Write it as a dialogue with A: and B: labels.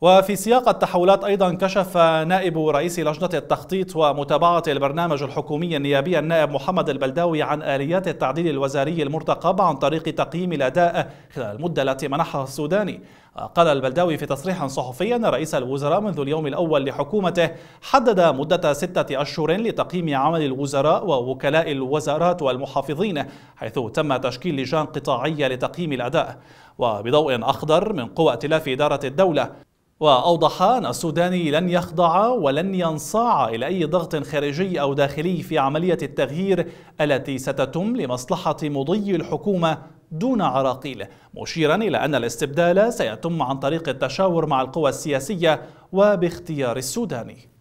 A: وفي سياق التحولات أيضا كشف نائب رئيس لجنة التخطيط ومتابعة البرنامج الحكومي النيابي النائب محمد البلداوي عن آليات التعديل الوزاري المرتقب عن طريق تقييم الأداء خلال المدة التي منحها السوداني قال البلداوي في تصريح صحفي أن رئيس الوزراء منذ اليوم الأول لحكومته حدد مدة ستة أشهر لتقييم عمل الوزراء ووكلاء الوزارات والمحافظين حيث تم تشكيل لجان قطاعية لتقييم الأداء وبضوء أخضر من قوى ائتلاف إدارة الدولة وأوضح أن السوداني لن يخضع ولن ينصاع إلى أي ضغط خارجي أو داخلي في عملية التغيير التي ستتم لمصلحة مضي الحكومة دون عراقيله مشيرا إلى أن الاستبدال سيتم عن طريق التشاور مع القوى السياسية وباختيار السوداني